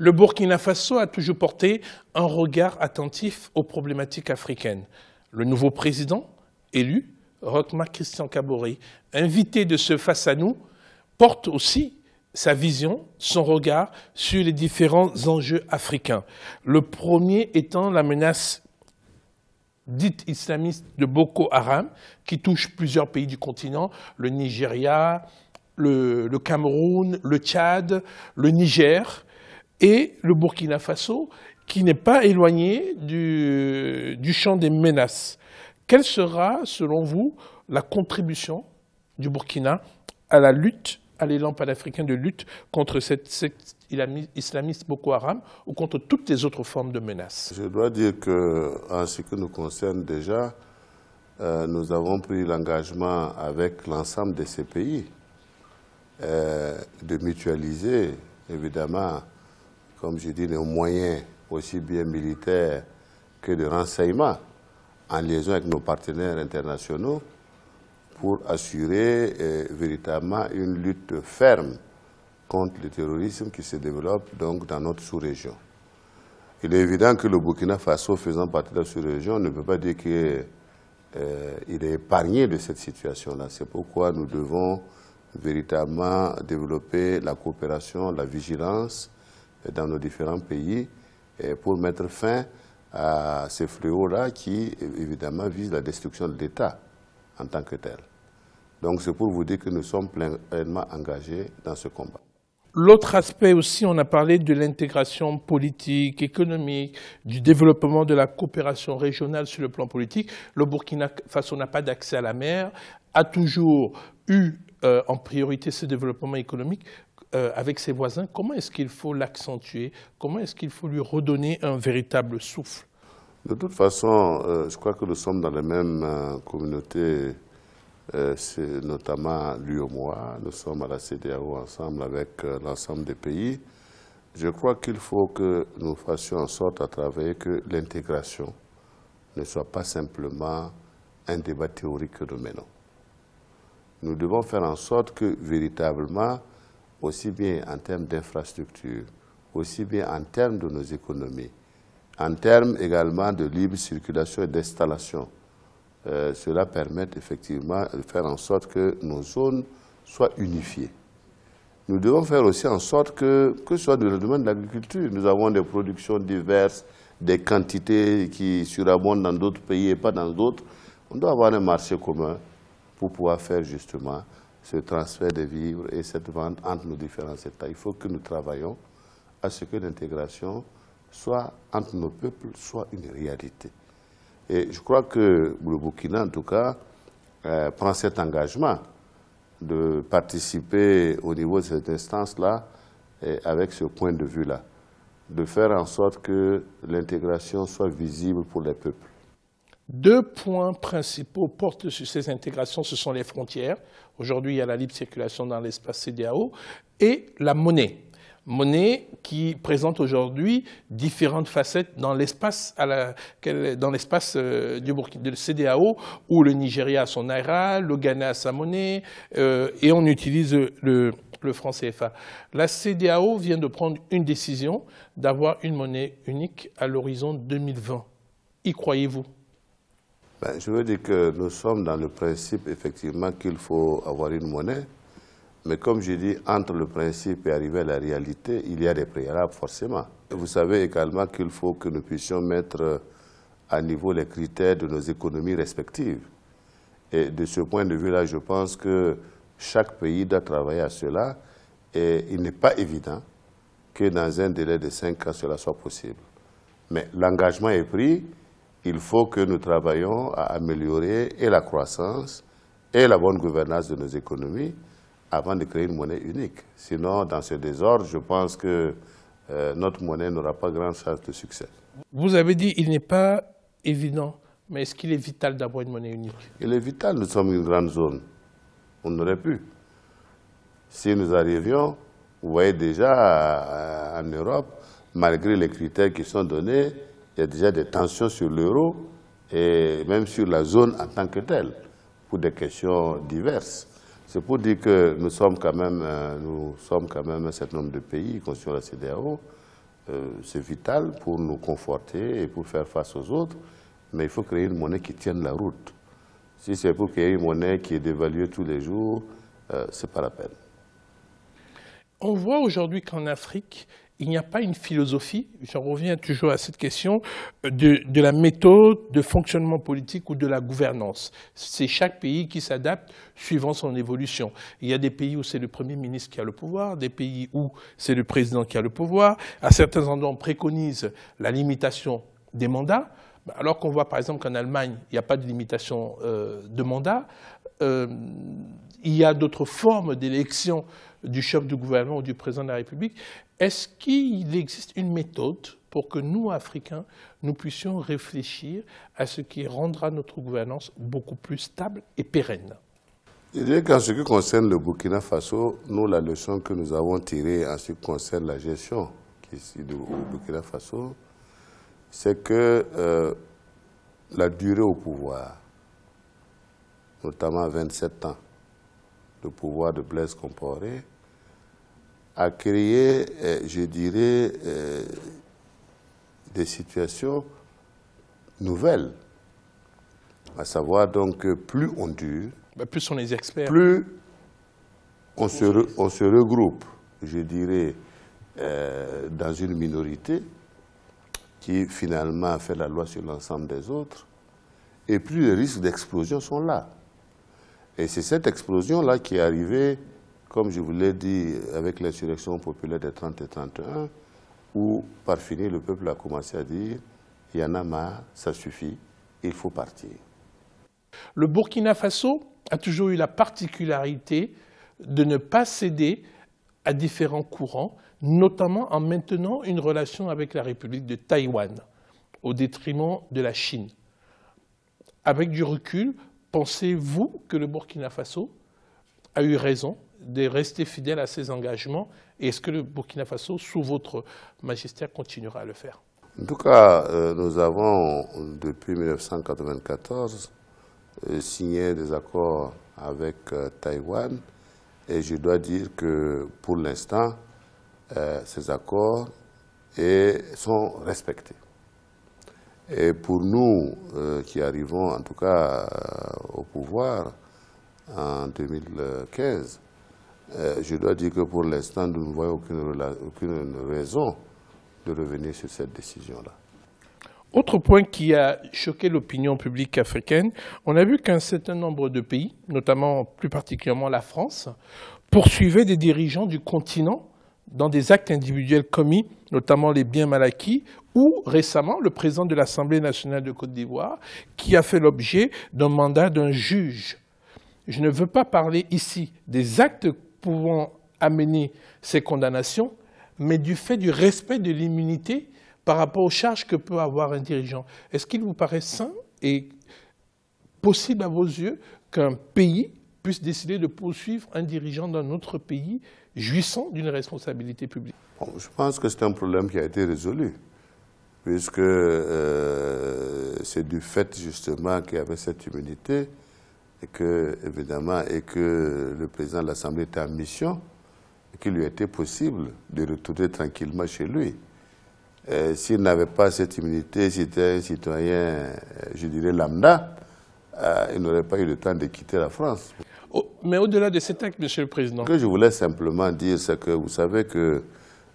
le Burkina Faso a toujours porté un regard attentif aux problématiques africaines. Le nouveau président élu, Rochma Christian Caboret, invité de ce Face à nous, porte aussi sa vision, son regard sur les différents enjeux africains. Le premier étant la menace dite islamiste de Boko Haram, qui touche plusieurs pays du continent, le Nigeria, le Cameroun, le Tchad, le Niger, et le Burkina Faso, qui n'est pas éloigné du, champ des menaces. Quelle sera, selon vous, la contribution du Burkina à la lutte, à l'élan panafricain de lutte contre cette secte islamiste Boko Haram ou contre toutes les autres formes de menaces Je dois dire que, en ce qui nous concerne déjà, euh, nous avons pris l'engagement avec l'ensemble de ces pays euh, de mutualiser, évidemment, comme je dis, nos moyens, aussi bien militaires que de renseignement, en liaison avec nos partenaires internationaux, pour assurer euh, véritablement une lutte ferme contre le terrorisme qui se développe donc dans notre sous-région. Il est évident que le Burkina Faso, faisant partie de la sous-région, ne peut pas dire qu'il euh, est épargné de cette situation-là. C'est pourquoi nous devons véritablement développer la coopération, la vigilance, dans nos différents pays pour mettre fin à ces fléaux-là qui, évidemment, visent la destruction de l'État en tant que tel. Donc c'est pour vous dire que nous sommes pleinement engagés dans ce combat. L'autre aspect aussi, on a parlé de l'intégration politique, économique, du développement de la coopération régionale sur le plan politique. Le Burkina Faso n'a pas d'accès à la mer, a toujours eu euh, en priorité ce développement économique. Euh, avec ses voisins, comment est-ce qu'il faut l'accentuer Comment est-ce qu'il faut lui redonner un véritable souffle De toute façon, euh, je crois que nous sommes dans la même euh, communauté, euh, notamment lui moi, Nous sommes à la CDAO ensemble avec l'ensemble des pays. Je crois qu'il faut que nous fassions en sorte à travailler que l'intégration ne soit pas simplement un débat théorique que nous menons. Nous devons faire en sorte que, véritablement, aussi bien en termes d'infrastructures, aussi bien en termes de nos économies, en termes également de libre circulation et d'installation. Euh, cela permet effectivement de faire en sorte que nos zones soient unifiées. Nous devons faire aussi en sorte que, que ce soit dans le domaine de l'agriculture, nous avons des productions diverses, des quantités qui surabondent dans d'autres pays et pas dans d'autres. On doit avoir un marché commun pour pouvoir faire justement ce transfert de vivres et cette vente entre nos différents États. Il faut que nous travaillions à ce que l'intégration soit entre nos peuples, soit une réalité. Et je crois que le Burkina, en tout cas, euh, prend cet engagement de participer au niveau de cette instance-là avec ce point de vue-là, de faire en sorte que l'intégration soit visible pour les peuples. Deux points principaux portent sur ces intégrations, ce sont les frontières. Aujourd'hui, il y a la libre circulation dans l'espace CDAO et la monnaie. Monnaie qui présente aujourd'hui différentes facettes dans l'espace, dans l'espace euh, du CDAO, où le Nigeria a son naira, le Ghana a sa monnaie, euh, et on utilise le, le franc CFA. La CDAO vient de prendre une décision d'avoir une monnaie unique à l'horizon 2020. Y croyez-vous ben, je veux dire que nous sommes dans le principe, effectivement, qu'il faut avoir une monnaie. Mais comme je dis, entre le principe et arriver à la réalité, il y a des préalables, forcément. Vous savez également qu'il faut que nous puissions mettre euh, à niveau les critères de nos économies respectives. Et de ce point de vue-là, je pense que chaque pays doit travailler à cela. Et il n'est pas évident que dans un délai de cinq ans, cela soit possible. Mais l'engagement est pris il faut que nous travaillions à améliorer et la croissance et la bonne gouvernance de nos économies avant de créer une monnaie unique. Sinon, dans ce désordre, je pense que euh, notre monnaie n'aura pas grand-chose de succès. Vous avez dit qu'il n'est pas évident, mais est-ce qu'il est vital d'avoir une monnaie unique Il est vital, nous sommes une grande zone. On n'aurait pu. Si nous arrivions, vous voyez déjà euh, en Europe, malgré les critères qui sont donnés, il y a déjà des tensions sur l'euro et même sur la zone en tant que telle, pour des questions diverses. C'est pour dire que nous sommes quand même, euh, un certain nombre de pays qui sur la CDAO. Euh, c'est vital pour nous conforter et pour faire face aux autres, mais il faut créer une monnaie qui tienne la route. Si c'est pour créer une monnaie qui est dévaluée tous les jours, euh, ce n'est pas la peine. On voit aujourd'hui qu'en Afrique, il n'y a pas une philosophie, j'en reviens toujours à cette question, de, la méthode de fonctionnement politique ou de la gouvernance. C'est chaque pays qui s'adapte suivant son évolution. Il y a des pays où c'est le Premier ministre qui a le pouvoir, des pays où c'est le président qui a le pouvoir. À certains endroits, on préconise la limitation des mandats, alors qu'on voit par exemple qu'en Allemagne, il n'y a pas de limitation euh, de mandat. Euh, il y a d'autres formes d'élection du chef du gouvernement ou du président de la République. Est-ce qu'il existe une méthode pour que nous, Africains, nous puissions réfléchir à ce qui rendra notre gouvernance beaucoup plus stable et pérenne Je dirais qu'en ce qui concerne le Burkina Faso, nous, la leçon que nous avons tirée en ce qui concerne la gestion ici au Burkina Faso, c'est que euh, la durée au pouvoir, notamment 27 ans, le pouvoir de Blaise Compaoré, a créé, euh, je dirais, euh, des situations nouvelles. À savoir, donc, que plus on dure... Bah, plus on est Plus on se, regroupe, je dirais, euh, dans une minorité qui, finalement, fait la loi sur l'ensemble des autres. Et plus les risques d'explosion sont là. Et c'est cette explosion-là qui est arrivée comme je vous l'ai dit, avec l'insurrection populaire des 30 et 31, où, par fini, le peuple a commencé à dire « il y en a marre, ça suffit, il faut partir ». Le Burkina Faso a toujours eu la particularité de ne pas céder à différents courants, notamment en maintenant une relation avec la République de Taïwan, au détriment de la Chine. Avec du recul, pensez-vous que le Burkina Faso a eu raison de rester fidèle à ses engagements Et est-ce que le Burkina Faso, sous votre magistère, continuera à le faire En tout cas, euh, nous avons, depuis 1994, euh, signé des accords avec euh, Taïwan. Et je dois dire que, pour l'instant, ces accords sont respectés. Et pour nous qui arrivons en tout cas au pouvoir en 2015, euh, je dois dire que pour l'instant, nous ne voyons aucune raison de revenir sur cette décision-là. Autre point qui a choqué l'opinion publique africaine, on a vu qu'un certain nombre de pays, notamment plus particulièrement la France, poursuivaient des dirigeants du continent dans des actes individuels commis, notamment les biens mal acquis, ou récemment le président de l'Assemblée nationale de Côte d'Ivoire, qui a fait l'objet d'un mandat d'un juge. Je ne veux pas parler ici des actes pouvant amener ces condamnations, mais du fait du respect de l'immunité par rapport aux charges que peut avoir un dirigeant. Est-ce qu'il vous paraît sain et possible à vos yeux qu'un pays puisse décider de poursuivre un dirigeant d'un autre pays jouissant d'une responsabilité publique Je pense que c'est un problème qui a été résolu, puisque euh, c'est du fait justement qu'il y avait cette immunité et que, évidemment, que le président de l'Assemblée était en mission, qu'il lui était possible de retourner tranquillement chez lui. S'il n'avait pas cette immunité, s'il était un citoyen, euh, je dirais, lambda, euh, il n'aurait pas eu le temps de quitter la France. mais au-delà de cet acte, Monsieur le Président... Ce que je voulais simplement dire, c'est que vous savez que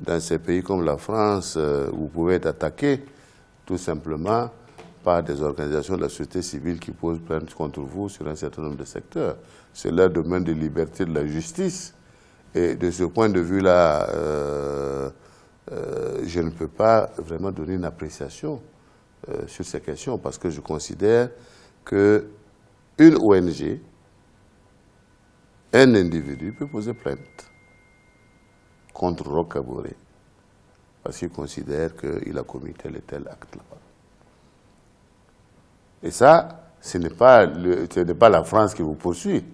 dans ces pays comme la France, euh, vous pouvez être attaqué tout simplement par des organisations de la société civile qui posent plainte contre vous sur un certain nombre de secteurs. C'est leur domaine de liberté de la justice. Et de ce point de vue-là, euh, euh, je ne peux pas vraiment donner une appréciation euh, sur ces questions parce que je considère que une ONG, un individu peut poser plainte contre Rocaboré, parce qu'il considère qu'il a commis tel et tel acte là et ça, ce n'est pas, la France qui vous poursuit,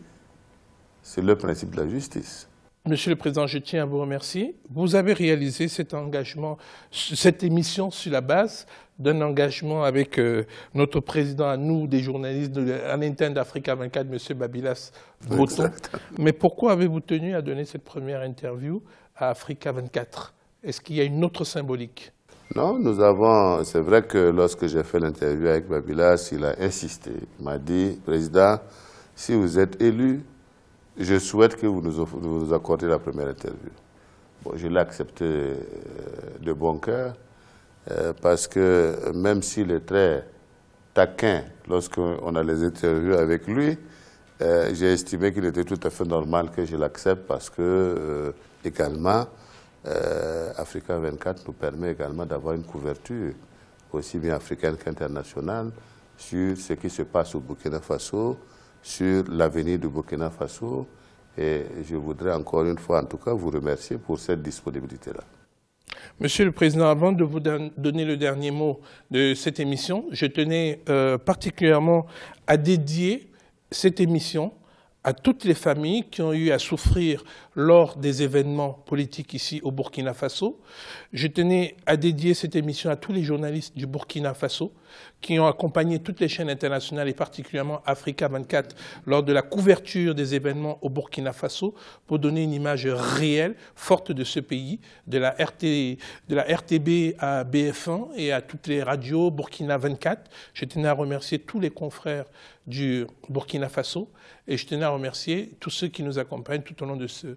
c'est le principe de la justice. Monsieur le Président, je tiens à vous remercier. Vous avez réalisé cet engagement, cette émission sur la base d'un engagement avec euh, notre président à nous, des journalistes de, à d'Africa 24, Monsieur Babilas Bouton. Mais pourquoi avez-vous tenu à donner cette première interview à Africa 24 Est-ce qu'il y a une autre symbolique non, nous avons... C'est vrai que lorsque j'ai fait l'interview avec Babilas, il a insisté. Il m'a dit, Président, si vous êtes élu, je souhaite que vous nous, accordez la première interview. Bon, je l'ai accepté euh, de bon cœur, euh, parce que même s'il est très taquin lorsqu'on a les interviews avec lui, euh, j'ai estimé qu'il était tout à fait normal que je l'accepte parce que, également, euh, Africa 24 nous permet également d'avoir une couverture aussi bien africaine qu'internationale sur ce qui se passe au Burkina Faso, sur l'avenir du Burkina Faso. Et je voudrais encore une fois, en tout cas, vous remercier pour cette disponibilité-là. Monsieur le Président, avant de vous donner le dernier mot de cette émission, je tenais euh, particulièrement à dédier cette émission à toutes les familles qui ont eu à souffrir lors des événements politiques ici au Burkina Faso. Je tenais à dédier cette émission à tous les journalistes du Burkina Faso qui ont accompagné toutes les chaînes internationales et particulièrement Africa 24 lors de la couverture des événements au Burkina Faso pour donner une image réelle, forte de ce pays, de la, RTB à BF1 et à toutes les radios Burkina 24. Je tenais à remercier tous les confrères du Burkina Faso et je tenais à remercier tous ceux qui nous accompagnent tout au long de ce,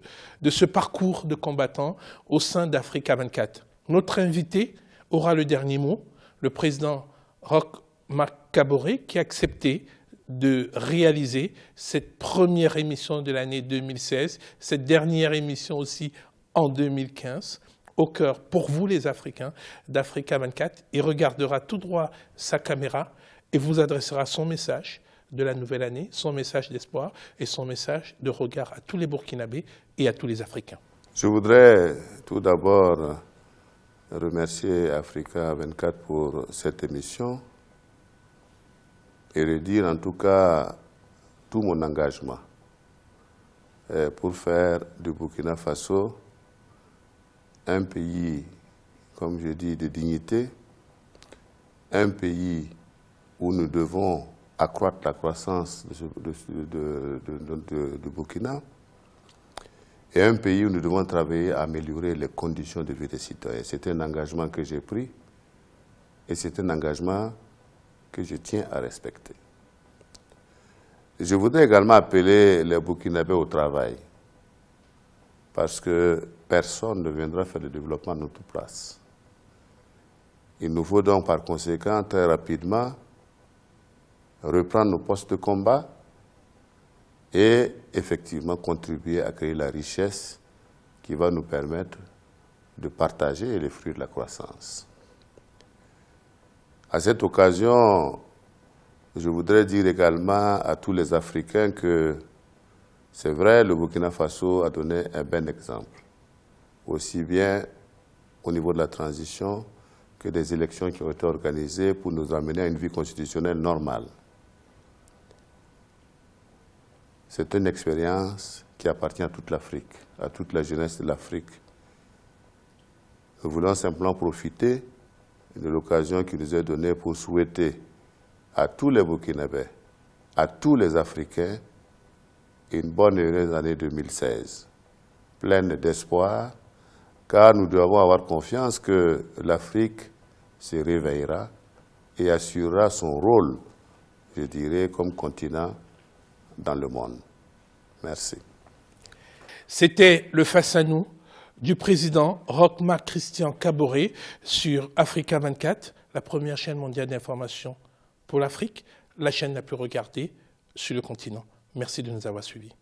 de ce parcours de combattants au sein d'Africa 24. Notre invité aura le dernier mot, le président roque Marc qui a accepté de réaliser cette première émission de l'année 2016, cette dernière émission aussi en 2015, au cœur, pour vous les Africains, d'Africa 24. Il regardera tout droit sa caméra et vous adressera son message de la nouvelle année, son message d'espoir et son message de regard à tous les Burkinabés et à tous les Africains. Je voudrais tout d'abord remercier Africa 24 pour cette émission et redire en tout cas tout mon engagement eh, pour faire du Burkina Faso un pays, comme je dis, de dignité, un pays où nous devons accroître la croissance de, de Burkina, c'est un pays où nous devons travailler à améliorer les conditions de vie des citoyens. C'est un engagement que j'ai pris et c'est un engagement que je tiens à respecter. Je voudrais également appeler les Burkinabés au travail parce que personne ne viendra faire le développement à notre place. Il nous faut donc par conséquent très rapidement reprendre nos postes de combat et effectivement contribuer à créer la richesse qui va nous permettre de partager les fruits de la croissance. À cette occasion, je voudrais dire également à tous les Africains que c'est vrai, le Burkina Faso a donné un bel exemple, aussi bien au niveau de la transition que des élections qui ont été organisées pour nous amener à une vie constitutionnelle normale. C'est une expérience qui appartient à toute l'Afrique, à toute la jeunesse de l'Afrique. Nous voulons simplement profiter de l'occasion qui nous est donnée pour souhaiter à tous les Burkinabés, à tous les Africains, une bonne et heureuse année 2016, pleine d'espoir, car nous devons avoir confiance que l'Afrique se réveillera et assurera son rôle, je dirais, comme continent dans le monde. Merci. C'était le face à nous du président Rockmar Christian Caboret sur Africa 24, la première chaîne mondiale d'information pour l'Afrique, la chaîne la plus regardée sur le continent. Merci de nous avoir suivis.